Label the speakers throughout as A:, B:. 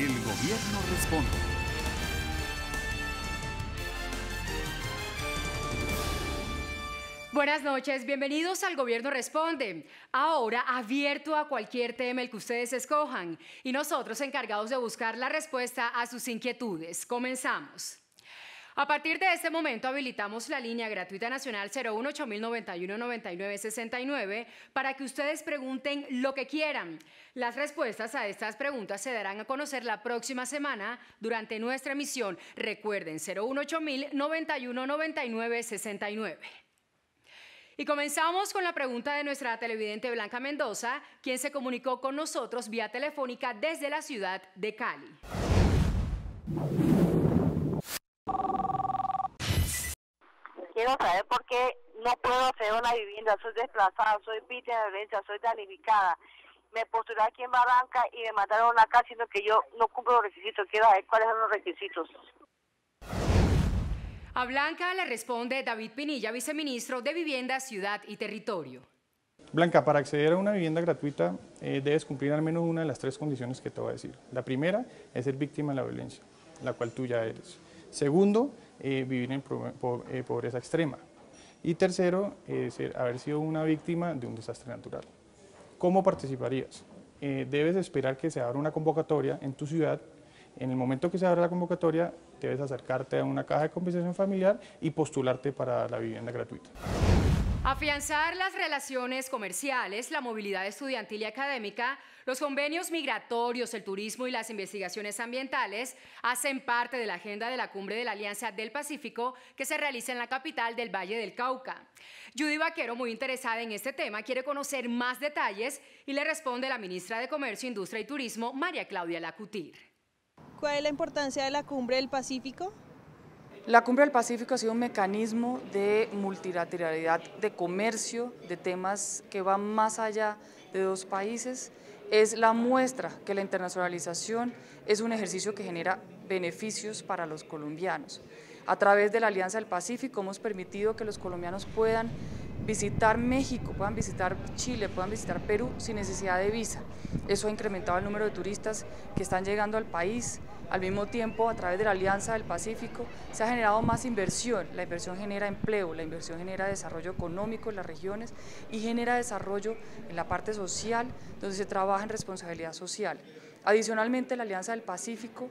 A: El gobierno responde.
B: Buenas noches, bienvenidos al Gobierno Responde. Ahora abierto a cualquier tema el que ustedes escojan y nosotros encargados de buscar la respuesta a sus inquietudes. Comenzamos. A partir de este momento habilitamos la línea gratuita nacional 018 para que ustedes pregunten lo que quieran. Las respuestas a estas preguntas se darán a conocer la próxima semana durante nuestra emisión. Recuerden 018 Y comenzamos con la pregunta de nuestra televidente Blanca Mendoza, quien se comunicó con nosotros vía telefónica desde la ciudad de Cali
C: quiero saber por qué no puedo hacer
D: una vivienda, soy desplazado, soy víctima de violencia, soy danificada. Me postulé aquí en Barranca y me mataron acá, casa sino que yo no cumplo los requisitos. Quiero saber cuáles son los requisitos.
B: A Blanca le responde David Pinilla, viceministro de Vivienda, Ciudad y Territorio.
E: Blanca, para acceder a una vivienda gratuita eh, debes cumplir al menos una de las tres condiciones que te voy a decir. La primera es ser víctima de la violencia, la cual tú ya eres. Segundo, eh, vivir en eh, pobreza extrema. Y tercero, eh, ser, haber sido una víctima de un desastre natural. ¿Cómo participarías? debes esperar que se abra una convocatoria en tu ciudad. En el momento que se abra la convocatoria, debes acercarte a una caja de compensación familiar y postularte para la vivienda gratuita.
B: Afianzar las relaciones comerciales, la movilidad estudiantil y académica, los convenios migratorios, el turismo y las investigaciones ambientales hacen parte de la agenda de la Cumbre de la Alianza del Pacífico que se realiza en la capital del Valle del Cauca. Judy Vaquero, muy interesada en este tema, quiere conocer más detalles y le responde la ministra de Comercio, Industria y Turismo, María Claudia Lacutir. ¿Cuál es la importancia de la Cumbre del Pacífico?
F: La Cumbre del Pacífico ha sido un mecanismo de multilateralidad, de comercio, de temas que van más allá de dos países. Es la muestra que la internacionalización es un ejercicio que genera beneficios para los colombianos. A través de la Alianza del Pacífico hemos permitido que los colombianos puedan visitar México, puedan visitar Chile, puedan visitar Perú sin necesidad de visa. Eso ha incrementado el número de turistas que están llegando al país. Al mismo tiempo, a través de la Alianza del Pacífico, se ha generado más inversión. La inversión genera empleo, la inversión genera desarrollo económico en las regiones y genera desarrollo en la parte social, donde se trabaja en responsabilidad social. Adicionalmente, la Alianza del Pacífico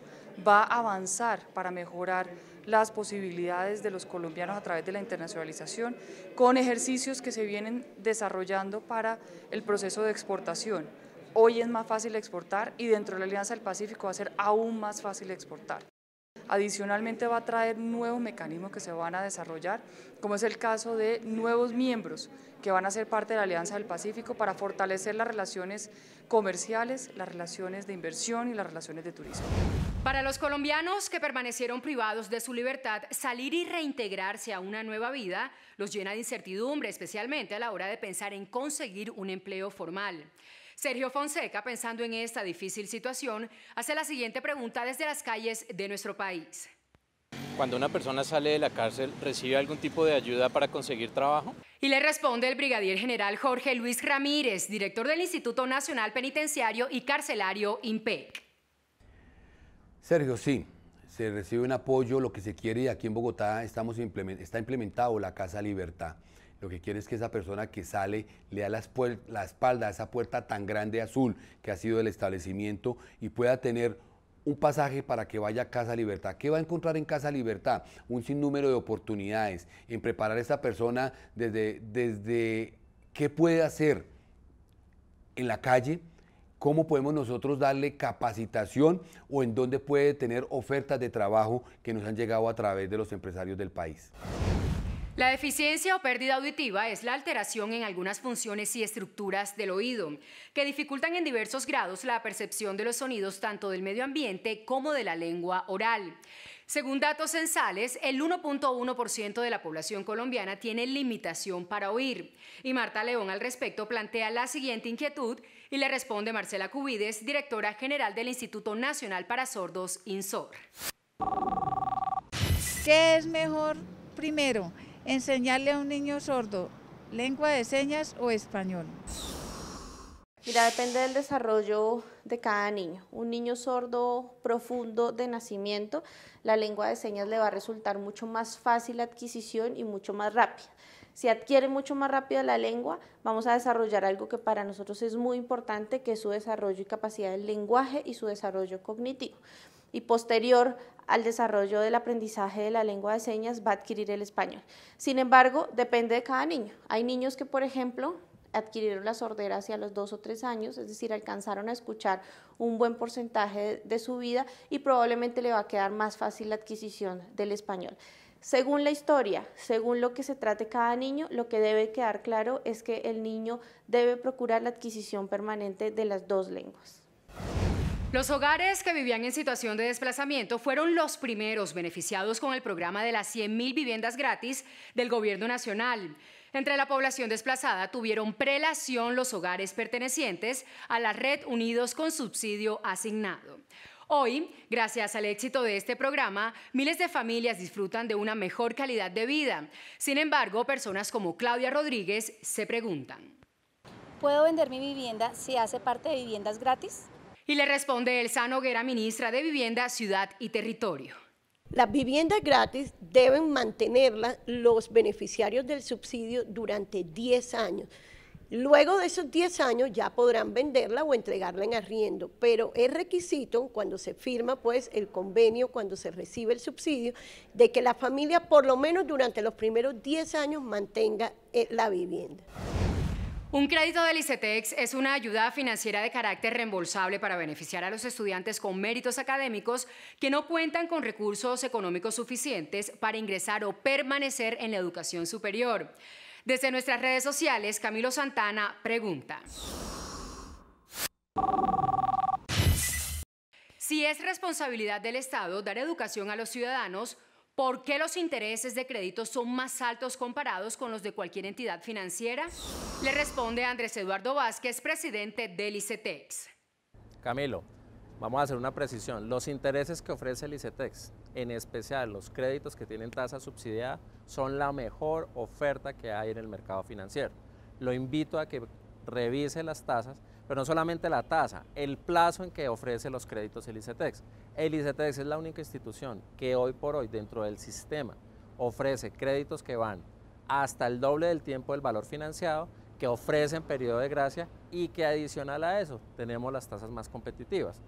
F: va a avanzar para mejorar las posibilidades de los colombianos a través de la internacionalización, con ejercicios que se vienen desarrollando para el proceso de exportación. Hoy es más fácil exportar y dentro de la Alianza del Pacífico va a ser aún más fácil exportar. Adicionalmente va a traer nuevos mecanismos que se van a desarrollar, como es el caso de nuevos miembros que van a ser parte de la Alianza del Pacífico para fortalecer las relaciones comerciales, las relaciones de inversión y las relaciones de turismo.
B: Para los colombianos que permanecieron privados de su libertad, salir y reintegrarse a una nueva vida los llena de incertidumbre, especialmente a la hora de pensar en conseguir un empleo formal. Sergio Fonseca, pensando en esta difícil situación, hace la siguiente pregunta desde las calles de nuestro país.
G: Cuando una persona sale de la cárcel, ¿recibe algún tipo de ayuda para conseguir trabajo?
B: Y le responde el brigadier general Jorge Luis Ramírez, director del Instituto Nacional Penitenciario y Carcelario INPEC.
A: Sergio, sí, se recibe un apoyo, lo que se quiere, y aquí en Bogotá estamos está implementado la Casa Libertad. Lo que quiere es que esa persona que sale le da la, espalda a esa puerta tan grande azul que ha sido el establecimiento y pueda tener un pasaje para que vaya a Casa Libertad. ¿Qué va a encontrar en Casa Libertad? Un sinnúmero de oportunidades en preparar a esa persona desde, desde qué puede hacer en la calle, ¿Cómo podemos nosotros darle capacitación o en dónde puede tener ofertas de trabajo que nos han llegado a través de los empresarios del país?
B: La deficiencia o pérdida auditiva es la alteración en algunas funciones y estructuras del oído, que dificultan en diversos grados la percepción de los sonidos tanto del medio ambiente como de la lengua oral. Según datos censales, el 1.1% de la población colombiana tiene limitación para oír. Y Marta León al respecto plantea la siguiente inquietud y le responde Marcela Cubides, directora general del Instituto Nacional para Sordos, INSOR.
C: ¿Qué es mejor primero? ¿Enseñarle a un niño sordo lengua de señas o español? Mira, depende del desarrollo
D: de cada niño. Un niño sordo profundo de nacimiento, la lengua de señas le va a resultar mucho más fácil la adquisición y mucho más rápida si adquiere mucho más rápido la lengua, vamos a desarrollar algo que para nosotros es muy importante, que es su desarrollo y capacidad del lenguaje y su desarrollo cognitivo. Y posterior al desarrollo del aprendizaje de la lengua de señas va a adquirir el español. Sin embargo, depende de cada niño. Hay niños que, por ejemplo, adquirieron la sordera hacia los dos o tres años, es decir, alcanzaron a escuchar un buen porcentaje de su vida y probablemente le va a quedar más fácil la adquisición del español. Según la historia, según lo que se trate cada niño, lo que debe quedar claro es que el niño debe procurar la adquisición permanente de las dos lenguas.
B: Los hogares que vivían en situación de desplazamiento fueron los primeros beneficiados con el programa de las 100.000 viviendas gratis del Gobierno Nacional. Entre la población desplazada tuvieron prelación los hogares pertenecientes a la red Unidos con subsidio asignado. Hoy, gracias al éxito de este programa, miles de familias disfrutan de una mejor calidad de vida. Sin embargo, personas como Claudia Rodríguez se preguntan. ¿Puedo vender mi vivienda si hace parte de viviendas gratis? Y le responde Elsa Noguera, ministra de Vivienda, Ciudad y Territorio. Las viviendas
D: gratis deben mantenerlas los beneficiarios del subsidio durante 10 años Luego de esos 10 años ya podrán venderla o entregarla en arriendo, pero es requisito cuando se firma pues el convenio, cuando se recibe el subsidio, de que la familia por lo menos durante los primeros 10 años mantenga eh, la vivienda.
B: Un crédito del ICETEX es una ayuda financiera de carácter reembolsable para beneficiar a los estudiantes con méritos académicos que no cuentan con recursos económicos suficientes para ingresar o permanecer en la educación superior. Desde nuestras redes sociales, Camilo Santana pregunta. Si es responsabilidad del Estado dar educación a los ciudadanos, ¿por qué los intereses de crédito son más altos comparados con los de cualquier entidad financiera? Le responde Andrés Eduardo Vázquez, presidente del ICETEX.
G: Camilo, vamos a hacer una precisión. Los intereses que ofrece el ICETEX en especial los créditos que tienen tasa subsidiada, son la mejor oferta que hay en el mercado financiero. Lo invito a que revise las tasas, pero no solamente la tasa, el plazo en que ofrece los créditos el ICETEX. El ICETEX es la única institución que hoy por hoy dentro del sistema ofrece créditos que van hasta el doble del tiempo del valor financiado, que ofrecen periodo de gracia y que adicional a eso tenemos las tasas más competitivas.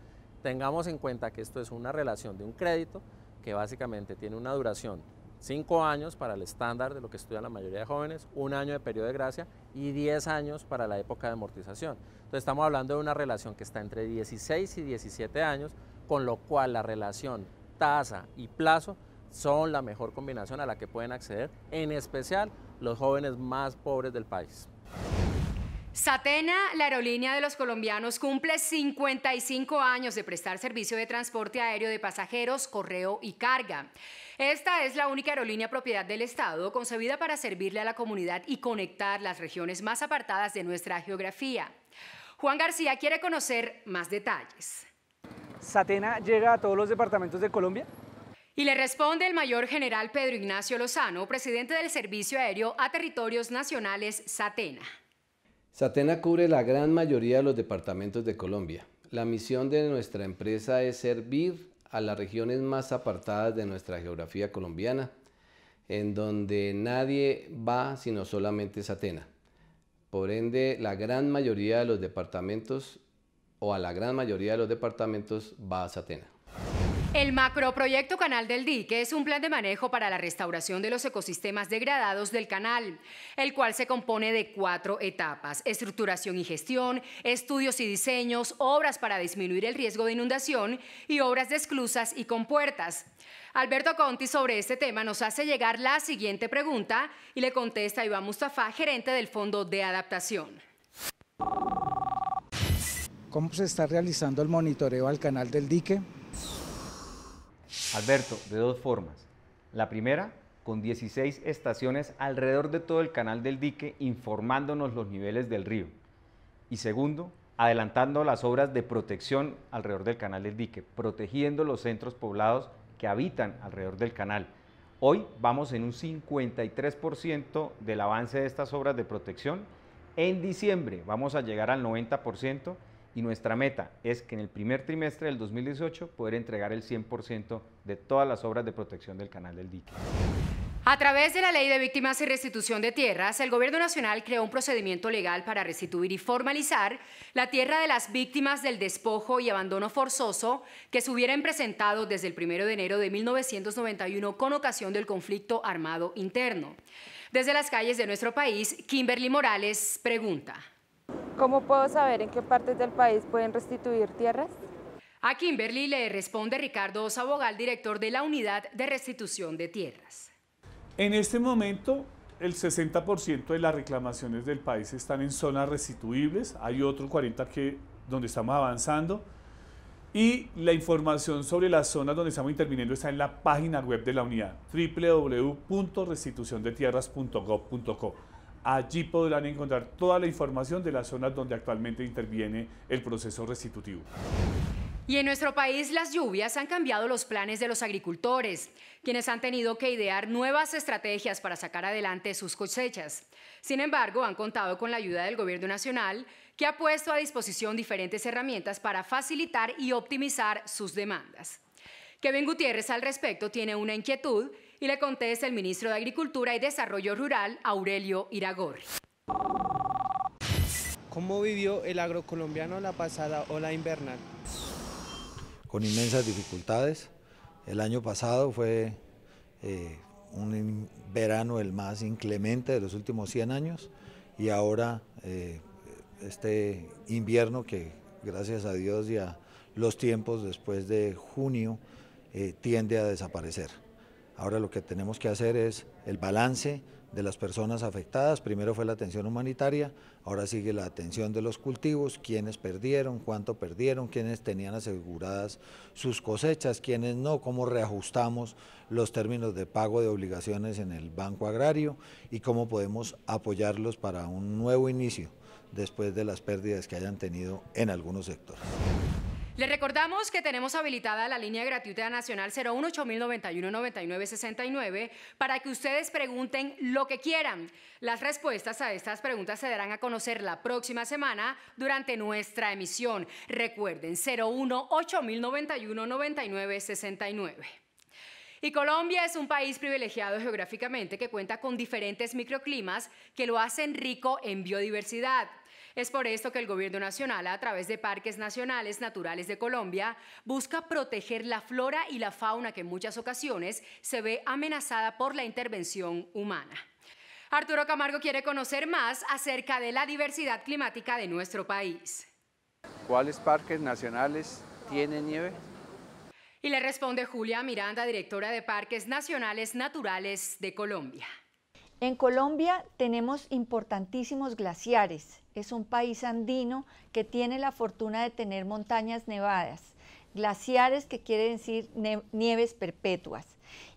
G: Tengamos en cuenta que esto es una relación de un crédito que básicamente tiene una duración cinco años para el estándar de lo que estudian la mayoría de jóvenes, un año de periodo de gracia y 10 años para la época de amortización. Entonces estamos hablando de una relación que está entre 16 y 17 años, con lo cual la relación tasa y plazo son la mejor combinación a la que pueden acceder, en especial los jóvenes más pobres del país.
B: Satena, la aerolínea de los colombianos, cumple 55 años de prestar servicio de transporte aéreo de pasajeros, correo y carga. Esta es la única aerolínea propiedad del Estado concebida para servirle a la comunidad y conectar las regiones más apartadas de nuestra geografía. Juan García quiere conocer más
F: detalles. ¿Satena llega a todos los departamentos de Colombia?
B: Y le responde el mayor general Pedro Ignacio Lozano, presidente del Servicio Aéreo a Territorios Nacionales, Satena.
A: Satena cubre la gran mayoría de los departamentos de Colombia. La misión de nuestra empresa es servir a las regiones más apartadas de nuestra geografía colombiana, en donde nadie va sino solamente Satena. Por ende, la gran mayoría de los departamentos o a la gran mayoría de los departamentos va a Satena.
B: El macroproyecto Canal del Dique es un plan de manejo para la restauración de los ecosistemas degradados del canal, el cual se compone de cuatro etapas, estructuración y gestión, estudios y diseños, obras para disminuir el riesgo de inundación y obras de esclusas y compuertas. Alberto Conti sobre este tema nos hace llegar la siguiente pregunta y le contesta Iván Mustafa, gerente del Fondo de Adaptación.
D: ¿Cómo se está realizando
G: el monitoreo al canal del dique? Alberto, de dos formas. La primera, con 16 estaciones alrededor de todo el canal del dique informándonos los niveles del río. Y segundo, adelantando las obras de protección alrededor del canal del dique, protegiendo los centros poblados que habitan alrededor del canal. Hoy vamos en un 53% del avance de estas obras de protección. En diciembre vamos a llegar al 90% y nuestra meta es que en el primer trimestre del 2018 poder entregar el 100% de todas las obras de protección del canal del dique.
B: A través de la Ley de Víctimas y Restitución de Tierras, el Gobierno Nacional creó un procedimiento legal para restituir y formalizar la tierra de las víctimas del despojo y abandono forzoso que se hubieran presentado desde el 1 de enero de 1991 con ocasión del conflicto armado interno. Desde las calles de nuestro país, Kimberly Morales pregunta.
D: ¿Cómo puedo saber en qué partes del país pueden restituir tierras?
B: A Kimberly le responde Ricardo Sabogal, director de la Unidad de Restitución de Tierras.
E: En este momento, el 60% de las reclamaciones del país están en zonas restituibles, hay otros 40% que, donde estamos avanzando, y la información sobre las zonas donde estamos interviniendo está en la página web de la unidad, www.restituciondetierras.gov.co. Allí podrán encontrar toda la información de las zonas donde actualmente interviene el proceso restitutivo.
B: Y en nuestro país las lluvias han cambiado los planes de los agricultores, quienes han tenido que idear nuevas estrategias para sacar adelante sus cosechas. Sin embargo, han contado con la ayuda del Gobierno Nacional, que ha puesto a disposición diferentes herramientas para facilitar y optimizar sus demandas. Kevin Gutiérrez al respecto tiene una inquietud y le contesta el ministro de Agricultura y Desarrollo Rural, Aurelio Iragorri.
E: ¿Cómo vivió el agrocolombiano la pasada ola invernal?
A: Con inmensas dificultades. El año pasado fue eh, un verano el más inclemente de los últimos 100 años y ahora eh, este invierno que gracias a Dios y a los tiempos después de junio eh, tiende a desaparecer. Ahora lo que tenemos que hacer es el balance de las personas afectadas. Primero fue la atención humanitaria, ahora sigue la atención de los cultivos, quiénes perdieron, cuánto perdieron, quiénes tenían aseguradas sus cosechas, quiénes no, cómo reajustamos los términos de pago de obligaciones en el Banco Agrario y cómo podemos apoyarlos para un nuevo inicio después de las pérdidas que hayan tenido en algunos sectores.
B: Le recordamos que tenemos habilitada la línea gratuita nacional 018 9969 para que ustedes pregunten lo que quieran. Las respuestas a estas preguntas se darán a conocer la próxima semana durante nuestra emisión. Recuerden, 018 9969 Y Colombia es un país privilegiado geográficamente que cuenta con diferentes microclimas que lo hacen rico en biodiversidad. Es por esto que el Gobierno Nacional, a través de Parques Nacionales Naturales de Colombia, busca proteger la flora y la fauna que en muchas ocasiones se ve amenazada por la intervención humana. Arturo Camargo quiere conocer más acerca de la diversidad climática de nuestro país.
A: ¿Cuáles parques nacionales
C: tienen nieve?
B: Y le responde Julia Miranda, directora de Parques Nacionales Naturales de Colombia.
C: En Colombia tenemos importantísimos glaciares. Es un país andino que tiene la fortuna de tener montañas nevadas. Glaciares que quiere decir nieves perpetuas.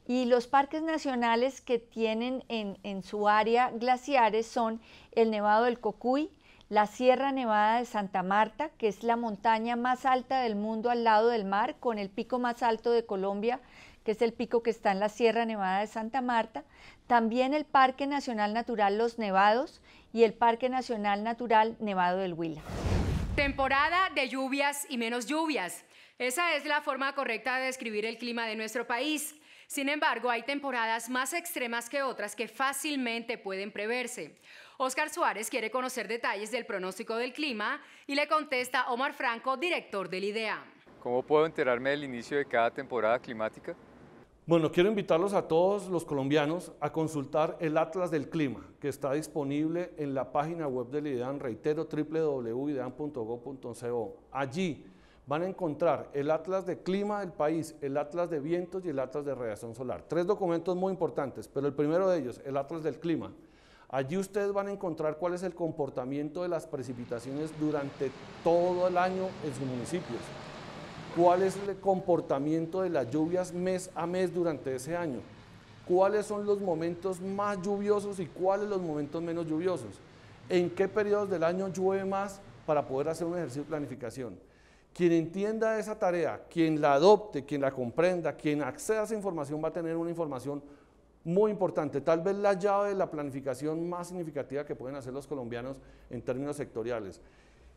C: Y los parques nacionales que tienen en, su área glaciares son el Nevado del Cocuy, la Sierra Nevada de Santa Marta, que es la montaña más alta del mundo al lado del mar, con el pico más alto de Colombia, que es el pico que está en la Sierra Nevada de Santa Marta, también el Parque Nacional Natural Los Nevados y el Parque Nacional Natural Nevado del Huila.
B: Temporada de lluvias y menos lluvias. Esa es la forma correcta de describir el clima de nuestro país. Sin embargo, hay temporadas más extremas que otras que fácilmente pueden preverse. Oscar Suárez quiere conocer detalles del pronóstico del clima y le contesta Omar Franco, director del IDEA.
C: ¿Cómo puedo enterarme del inicio de cada temporada climática? Bueno, quiero invitarlos
E: a todos los colombianos a consultar el Atlas del Clima, que está disponible en la página web del IDEAN, reitero, www.idean.gov.co. Allí van a encontrar el Atlas de Clima del país, el Atlas de Vientos y el Atlas de Radiación Solar. Tres documentos muy importantes, pero el primero de ellos, el Atlas del Clima. Allí ustedes van a encontrar cuál es el comportamiento de las precipitaciones durante todo el año en sus municipios cuál es el comportamiento de las lluvias mes a mes durante ese año, cuáles son los momentos más lluviosos y cuáles los momentos menos lluviosos, en qué periodos del año llueve más para poder hacer un ejercicio de planificación. Quien entienda esa tarea, quien la adopte, quien la comprenda, quien acceda a esa información va a tener una información muy importante, tal vez la llave de la planificación más significativa que pueden hacer los colombianos en términos sectoriales.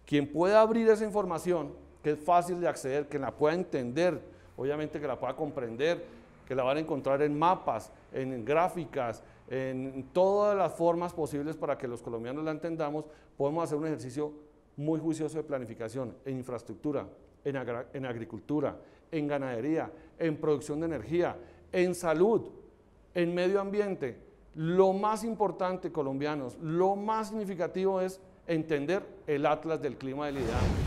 E: Quien pueda abrir esa información que es fácil de acceder, que la pueda entender, obviamente que la pueda comprender, que la van a encontrar en mapas, en gráficas, en todas las formas posibles para que los colombianos la entendamos, podemos hacer un ejercicio muy juicioso de planificación en infraestructura, en, agricultura, en ganadería, en producción de energía, en salud, en medio ambiente. Lo más importante, colombianos, lo más significativo es entender el Atlas del Clima del Ideal.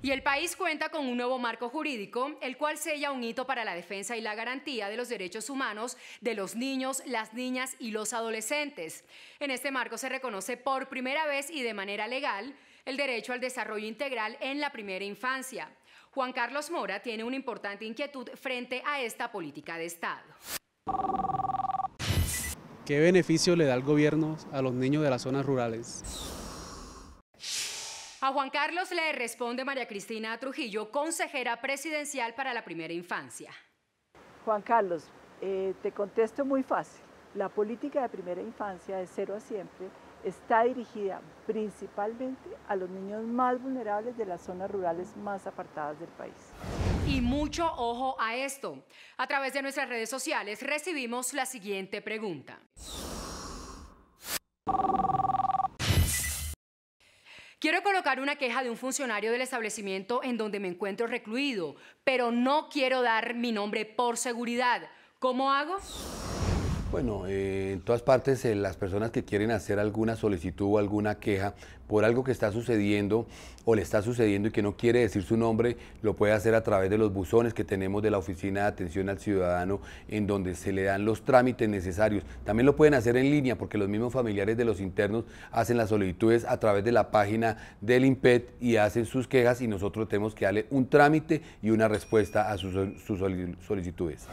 B: Y el país cuenta con un nuevo marco jurídico, el cual sella un hito para la defensa y la garantía de los derechos humanos de los niños, las niñas y los adolescentes. En este marco se reconoce por primera vez y de manera legal el derecho al desarrollo integral en la primera infancia. Juan Carlos Mora tiene una importante inquietud frente a esta política de Estado.
A: ¿Qué beneficio le da el gobierno a los niños de las zonas rurales?
B: A Juan Carlos le responde María Cristina Trujillo, consejera presidencial para la primera infancia.
F: Juan Carlos, eh, te contesto muy fácil. La política de primera infancia de cero a siempre está dirigida principalmente a los niños más vulnerables de las zonas rurales más apartadas del país.
B: Y mucho ojo a esto. A través de nuestras redes sociales recibimos la siguiente pregunta. Quiero colocar una queja de un funcionario del establecimiento en donde me encuentro recluido, pero no quiero dar mi nombre por seguridad. ¿Cómo hago?
A: Bueno, eh, en todas partes eh, las personas que quieren hacer alguna solicitud o alguna queja por algo que está sucediendo o le está sucediendo y que no quiere decir su nombre, lo puede hacer a través de los buzones que tenemos de la Oficina de Atención al Ciudadano, en donde se le dan los trámites necesarios. También lo pueden hacer en línea, porque los mismos familiares de los internos hacen las solicitudes a través de la página del IMPET y hacen sus quejas y nosotros tenemos que darle un trámite y una respuesta a sus, sus solicitudes.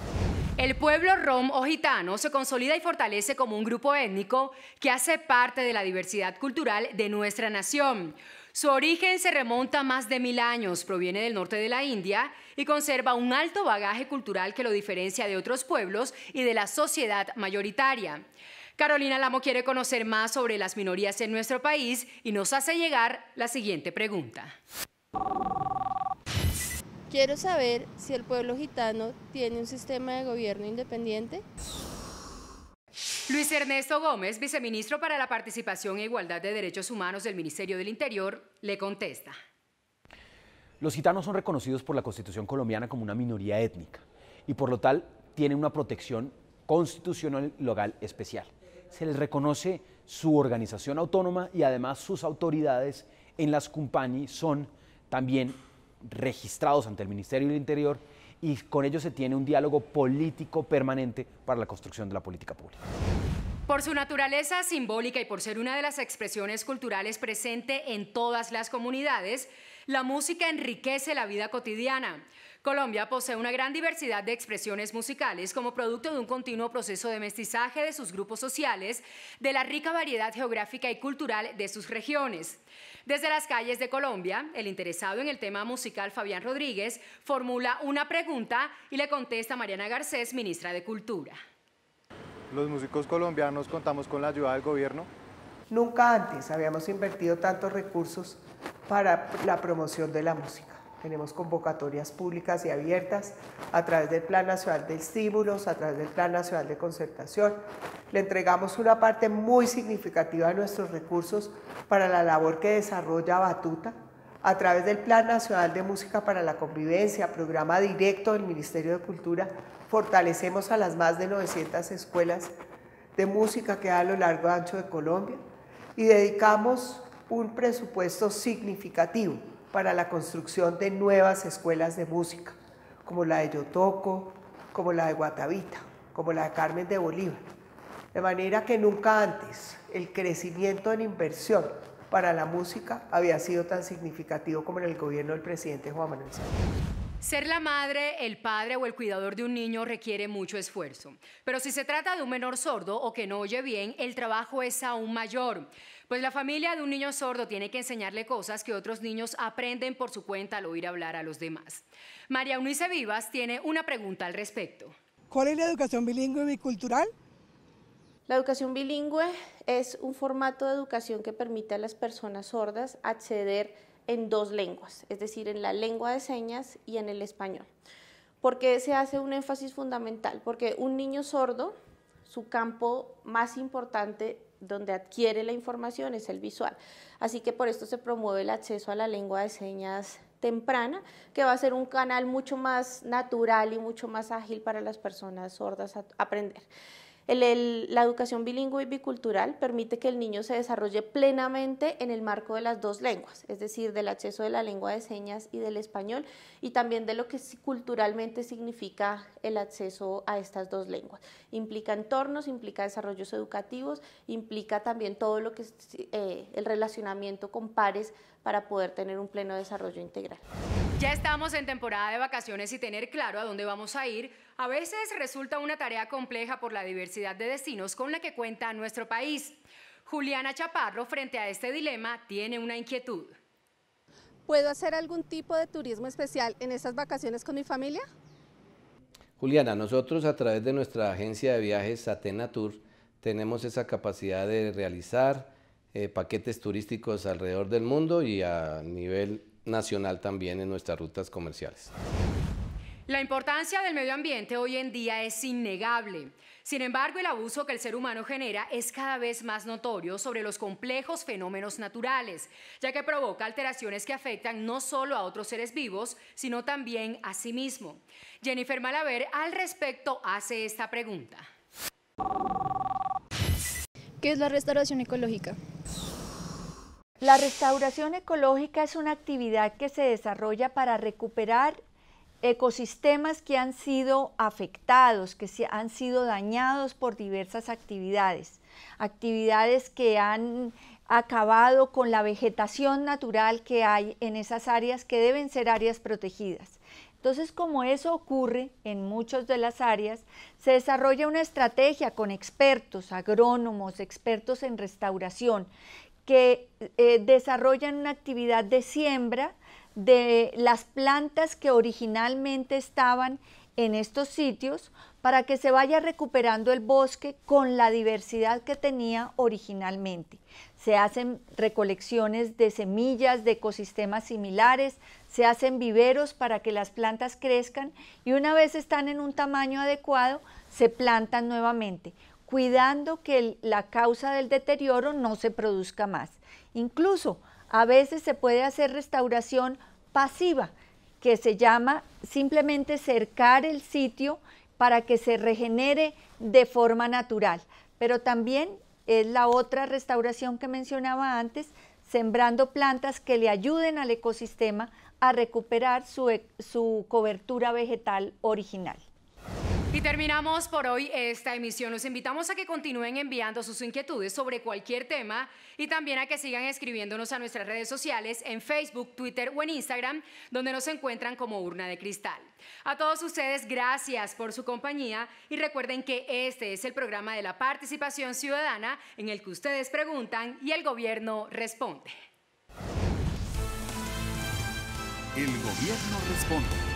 B: El pueblo rom o gitano se consolida y fortalece como un grupo étnico que hace parte de la diversidad cultural de nuestra nación. Su origen se remonta a más de mil años, proviene del norte de la India y conserva un alto bagaje cultural que lo diferencia de otros pueblos y de la sociedad mayoritaria. Carolina Lamo quiere conocer más sobre las minorías en nuestro país y nos hace llegar la siguiente pregunta.
D: Quiero saber si el pueblo gitano tiene un sistema de gobierno independiente.
B: Luis Ernesto Gómez, viceministro para la Participación e Igualdad de Derechos Humanos del Ministerio del Interior, le contesta.
G: Los gitanos son reconocidos por la Constitución colombiana como una minoría étnica y por lo tal tienen una protección constitucional local especial. Se les reconoce su organización autónoma y además sus autoridades en las compañías son también registrados ante el Ministerio del Interior y con ello se tiene un diálogo político permanente para la construcción de la política pública.
B: Por su naturaleza simbólica y por ser una de las expresiones culturales presente en todas las comunidades, la música enriquece la vida cotidiana. Colombia posee una gran diversidad de expresiones musicales como producto de un continuo proceso de mestizaje de sus grupos sociales, de la rica variedad geográfica y cultural de sus regiones. Desde las calles de Colombia, el interesado en el tema musical Fabián Rodríguez formula una pregunta y le contesta Mariana Garcés, ministra de Cultura.
A: Los músicos colombianos contamos con la ayuda del gobierno.
F: Nunca antes habíamos invertido tantos recursos para la promoción de la música. Tenemos convocatorias públicas y abiertas a través del Plan Nacional de Estímulos, a través del Plan Nacional de Concertación. Le entregamos una parte muy significativa de nuestros recursos
B: para la labor que desarrolla Batuta a través del Plan Nacional de Música para la Convivencia,
G: programa directo del Ministerio de Cultura, fortalecemos a las más de 900
F: escuelas de música que hay a lo largo y ancho de Colombia y dedicamos un presupuesto significativo para la construcción de nuevas escuelas de música, como la de Yotoco, como la de Guatavita, como la de Carmen de Bolívar. De manera que nunca antes el crecimiento en inversión
G: para la música había sido tan significativo como en el gobierno del presidente Juan Manuel Santos.
B: Ser la madre, el padre o el cuidador de un niño requiere mucho esfuerzo. Pero si se trata de un menor sordo o que no oye bien, el trabajo es aún mayor. Pues la familia de un niño sordo tiene que enseñarle cosas que otros niños aprenden por su cuenta al oír hablar a los demás. María Unice Vivas tiene una pregunta al respecto.
D: ¿Cuál es la educación bilingüe y bicultural? La educación bilingüe es un formato de educación que permite a las personas sordas acceder en dos lenguas, es decir, en la lengua de señas y en el español. ¿Por qué se hace un énfasis fundamental? Porque un niño sordo, su campo más importante donde adquiere la información es el visual. Así que por esto se promueve el acceso a la lengua de señas temprana, que va a ser un canal mucho más natural y mucho más ágil para las personas sordas aprender la educación bilingüe y bicultural permite que el niño se desarrolle plenamente en el marco de las dos lenguas, es decir, del acceso de la lengua de señas y del español, y también de lo que culturalmente significa el acceso a estas dos lenguas. Implica entornos, implica desarrollos educativos, implica también todo lo que es eh, el relacionamiento con pares para poder tener un pleno desarrollo integral.
B: Ya estamos en temporada de vacaciones y tener claro a dónde vamos a ir a veces resulta una tarea compleja por la diversidad de destinos con la que cuenta nuestro país. Juliana Chaparro, frente a este dilema, tiene una inquietud.
D: ¿Puedo hacer algún tipo de turismo especial en estas vacaciones con mi familia?
A: Juliana, nosotros a través de nuestra agencia de viajes Atena Tour tenemos esa capacidad de realizar eh, paquetes turísticos alrededor del mundo y a nivel nacional también en nuestras rutas comerciales.
B: La importancia del medio ambiente hoy en día es innegable. Sin embargo, el abuso que el ser humano genera es cada vez más notorio sobre los complejos fenómenos naturales, ya que provoca alteraciones que afectan no solo a otros seres vivos, sino también a sí mismo. Jennifer Malaver al respecto hace esta pregunta. ¿Qué es la restauración ecológica?
C: La restauración ecológica es una actividad que se desarrolla para recuperar ecosistemas que han sido afectados, que han sido dañados por diversas actividades, actividades que han acabado con la vegetación natural que hay en esas áreas que deben ser áreas protegidas. Entonces, como eso ocurre en muchas de las áreas, se desarrolla una estrategia con expertos, agrónomos, expertos en restauración, que eh, desarrollan una actividad de siembra, de las plantas que originalmente estaban en estos sitios para que se vaya recuperando el bosque con la diversidad que tenía originalmente. Se hacen recolecciones de semillas de ecosistemas similares, se hacen viveros para que las plantas crezcan y una vez están en un tamaño adecuado, se plantan nuevamente, cuidando que la causa del deterioro no se produzca más. Incluso a veces se puede hacer restauración pasiva, que se llama simplemente cercar el sitio para que se regenere de forma natural. Pero también es la otra restauración que mencionaba antes, sembrando plantas que le ayuden al ecosistema a recuperar su, e, cobertura vegetal original.
B: Y terminamos por hoy esta emisión. Los invitamos a que continúen enviando sus inquietudes sobre cualquier tema y también a que sigan escribiéndonos a nuestras redes sociales en Facebook, Twitter o en Instagram, donde nos encuentran como Urna de Cristal. A todos ustedes, gracias por su compañía y recuerden que este es el programa de la participación ciudadana en el que ustedes preguntan y el gobierno responde.
A: El gobierno responde.